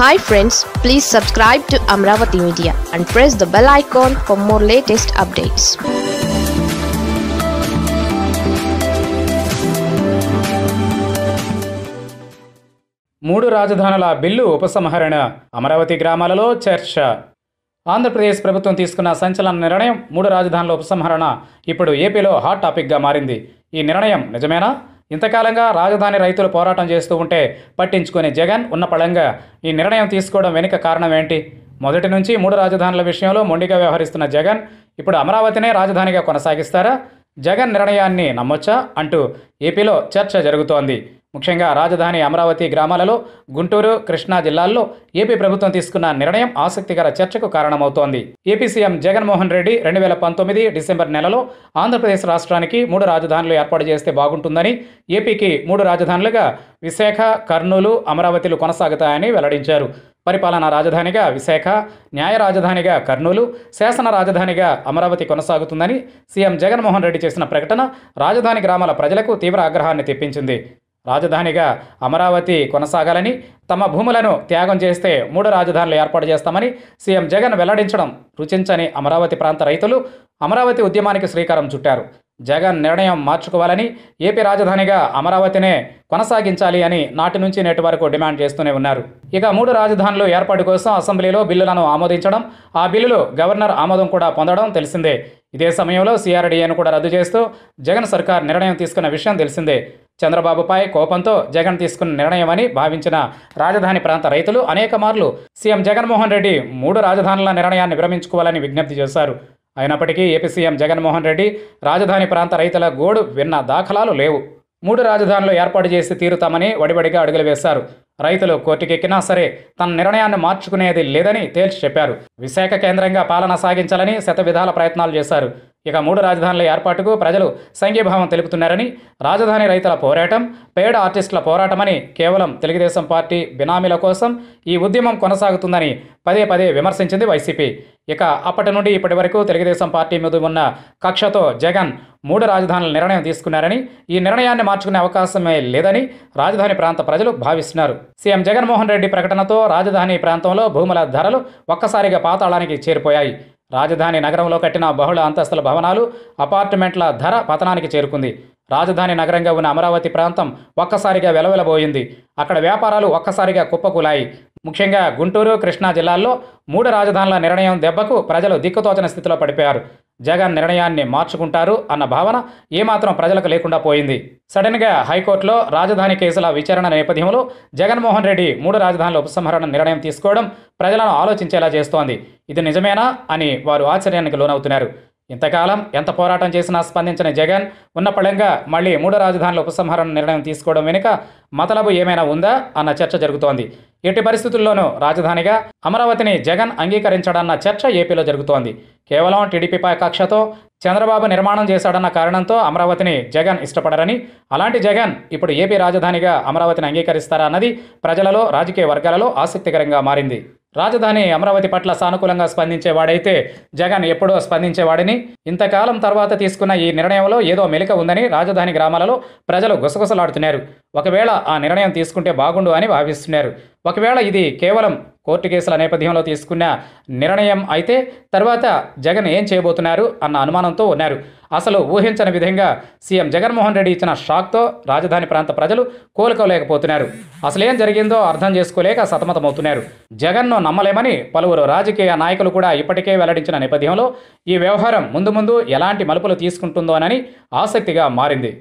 hi friends please subscribe to Amaravati media and press the bell icon for more latest updates మూడు రాజధానుల bill ఉపసంహరణ అమరావతి గ్రామాలలో చర్చ ఆంధ్రప్రదేశ్ ప్రభుత్వం తీసుకున్న సంచలన నిర్ణయం మూడు రాజధానుల ఉపసంహరణ ఇప్పుడు ఏపీలో హాట్ టాపిక్గా మారింది ఈ నిర్ణయం నిజమేనా ఇంతకాలంగా రాజధాని రైతులు పోరాటం చేస్తూ ఉంటే పట్టించుకునే జగన్ ఉన్న పళంగా ఈ నిర్ణయం తీసుకోవడం వెనుక కారణం ఏంటి మొదటి నుంచి మూడు రాజధానుల విషయంలో మొండిగా వ్యవహరిస్తున్న జగన్ ఇప్పుడు అమరావతినే రాజధానిగా కొనసాగిస్తారా జగన్ నిర్ణయాన్ని నమ్మొచ్చా అంటూ ఏపీలో చర్చ జరుగుతోంది ముఖ్యంగా రాజధాని అమరావతి గ్రామాలలో గుంటూరు కృష్ణా జిల్లాల్లో ఏపీ ప్రభుత్వం తీసుకున్న నిర్ణయం ఆసక్తికర చర్చకు కారణమవుతోంది ఏపీ సీఎం జగన్మోహన్ రెడ్డి రెండు వేల పంతొమ్మిది డిసెంబర్ నెలలో ఆంధ్రప్రదేశ్ రాష్ట్రానికి మూడు రాజధానులు ఏర్పాటు చేస్తే బాగుంటుందని ఏపీకి మూడు రాజధానులుగా విశాఖ కర్నూలు అమరావతిలు కొనసాగుతాయని వెల్లడించారు పరిపాలనా రాజధానిగా విశాఖ న్యాయ రాజధానిగా కర్నూలు శాసన రాజధానిగా అమరావతి కొనసాగుతుందని సీఎం జగన్మోహన్ రెడ్డి చేసిన ప్రకటన రాజధాని గ్రామాల ప్రజలకు తీవ్ర ఆగ్రహాన్ని తెప్పించింది రాజధానిగా అమరావతి కొనసాగాలని తమ భూములను త్యాగం చేస్తే మూడు రాజధానులు ఏర్పాటు చేస్తామని సీఎం జగన్ వెల్లడించడం రుచించని అమరావతి ప్రాంత రైతులు అమరావతి ఉద్యమానికి శ్రీకారం చుట్టారు జగన్ నిర్ణయం మార్చుకోవాలని ఏపీ రాజధానిగా అమరావతినే కొనసాగించాలి అని నాటి నుంచి నేటి వరకు డిమాండ్ చేస్తూనే ఉన్నారు ఇక మూడు రాజధానులు ఏర్పాటు కోసం అసెంబ్లీలో బిల్లులను ఆమోదించడం ఆ బిల్లులు గవర్నర్ ఆమోదం కూడా పొందడం తెలిసిందే ఇదే సమయంలో సిఆర్డీఏను కూడా రద్దు చేస్తూ జగన్ సర్కార్ నిర్ణయం తీసుకున్న విషయం తెలిసిందే చంద్రబాబుపై కోపంతో జగన్ తీసుకున్న నిర్ణయం అని భావించిన రాజధాని ప్రాంత రైతులు అనేక మార్లు సీఎం జగన్మోహన్ రెడ్డి మూడు రాజధానుల నిర్ణయాన్ని విరమించుకోవాలని విజ్ఞప్తి చేశారు అయినప్పటికీ ఏపీ సీఎం జగన్మోహన్ రెడ్డి రాజధాని ప్రాంత రైతుల గోడు విన్న దాఖలాలు లేవు మూడు రాజధానులు ఏర్పాటు చేసి తీరుతామని వడివడిగా అడుగులు వేశారు రైతులు కోర్టుకెక్కినా సరే తన నిర్ణయాన్ని మార్చుకునేది లేదని తేల్చి చెప్పారు విశాఖ కేంద్రంగా పాలన సాగించాలని విధాల ప్రయత్నాలు చేశారు ఇక మూడు రాజధానుల ఏర్పాటుకు ప్రజలు సంఘీభావం తెలుపుతున్నారని రాజధాని రైతుల పోరాటం పేడ ఆర్టిస్టుల పోరాటమని కేవలం తెలుగుదేశం పార్టీ బినామీల కోసం ఈ ఉద్యమం కొనసాగుతుందని పదే పదే విమర్శించింది వైసీపీ ఇక అప్పటి నుండి ఇప్పటి వరకు తెలుగుదేశం పార్టీ మీద ఉన్న కక్షతో జగన్ మూడు రాజధానుల నిర్ణయం తీసుకున్నారని ఈ నిర్ణయాన్ని మార్చుకునే అవకాశమే లేదని రాజధాని ప్రాంత ప్రజలు భావిస్తున్నారు సీఎం జగన్మోహన్ రెడ్డి ప్రకటనతో రాజధాని ప్రాంతంలో భూముల ధరలు ఒక్కసారిగా పాతాళానికి చేరిపోయాయి రాజధాని నగరంలో కట్టిన బహుళ అంతస్తుల భవనాలు అపార్ట్మెంట్ల ధర పతనానికి చేరుకుంది రాజధాని నగరంగా ఉన్న అమరావతి ప్రాంతం ఒక్కసారిగా వెలవెలబోయింది అక్కడ వ్యాపారాలు ఒక్కసారిగా కుప్పకూలాయి ముఖ్యంగా గుంటూరు కృష్ణా జిల్లాల్లో మూడు రాజధానుల నిర్ణయం దెబ్బకు ప్రజలు దిక్కుతోచన స్థితిలో పడిపోయారు జగన్ నిర్ణయాన్ని మార్చుకుంటారు అన్న భావన ఏమాత్రం ప్రజలకు లేకుండా పోయింది సడన్గా హైకోర్టులో రాజధాని కేసుల విచారణ నేపథ్యంలో జగన్మోహన్ రెడ్డి మూడు రాజధానుల ఉపసంహరణ నిర్ణయం తీసుకోవడం ప్రజలను ఆలోచించేలా చేస్తోంది ఇది నిజమేనా అని వారు ఆశ్చర్యానికి లోనవుతున్నారు ఇంతకాలం ఎంత పోరాటం చేసినా స్పందించిన జగన్ ఉన్న పళంగా మళ్ళీ మూడు రాజధానుల ఉపసంహరణ నిర్ణయం తీసుకోవడం వెనుక మతలబు ఏమైనా ఉందా అన్న చర్చ జరుగుతోంది ఎట్టి పరిస్థితుల్లోనూ రాజధానిగా అమరావతిని జగన్ అంగీకరించడన్న చర్చ ఏపీలో జరుగుతోంది కేవలం టీడీపీపై కక్షతో చంద్రబాబు నిర్మాణం చేశాడన్న కారణంతో అమరావతిని జగన్ ఇష్టపడరని అలాంటి జగన్ ఇప్పుడు ఏపీ రాజధానిగా అమరావతిని అంగీకరిస్తారా అన్నది ప్రజలలో రాజకీయ వర్గాలలో ఆసక్తికరంగా మారింది రాజధాని అమరావతి పట్ల సానుకూలంగా స్పందించేవాడైతే జగన్ ఎప్పుడో స్పందించేవాడని ఇంతకాలం తర్వాత తీసుకున్న ఈ నిర్ణయంలో ఏదో మెలిక ఉందని రాజధాని గ్రామాలలో ప్రజలు గుసగుసలాడుతున్నారు ఒకవేళ ఆ నిర్ణయం తీసుకుంటే బాగుండు అని భావిస్తున్నారు ఒకవేళ ఇది కేవలం కోర్టు కేసుల నేపథ్యంలో తీసుకున్న నిర్ణయం అయితే తర్వాత జగన్ ఏం చేయబోతున్నారు అన్న అనుమానంతో ఉన్నారు అసలు ఊహించని విధంగా సీఎం జగన్మోహన్ రెడ్డి ఇచ్చిన షాక్తో రాజధాని ప్రాంత ప్రజలు కోలుకోలేకపోతున్నారు అసలేం జరిగిందో అర్థం చేసుకోలేక సతమతమవుతున్నారు జగన్ను నమ్మలేమని పలువురు రాజకీయ నాయకులు కూడా ఇప్పటికే వెల్లడించిన నేపథ్యంలో ఈ వ్యవహారం ముందు ముందు ఎలాంటి మలుపులు తీసుకుంటుందోనని ఆసక్తిగా మారింది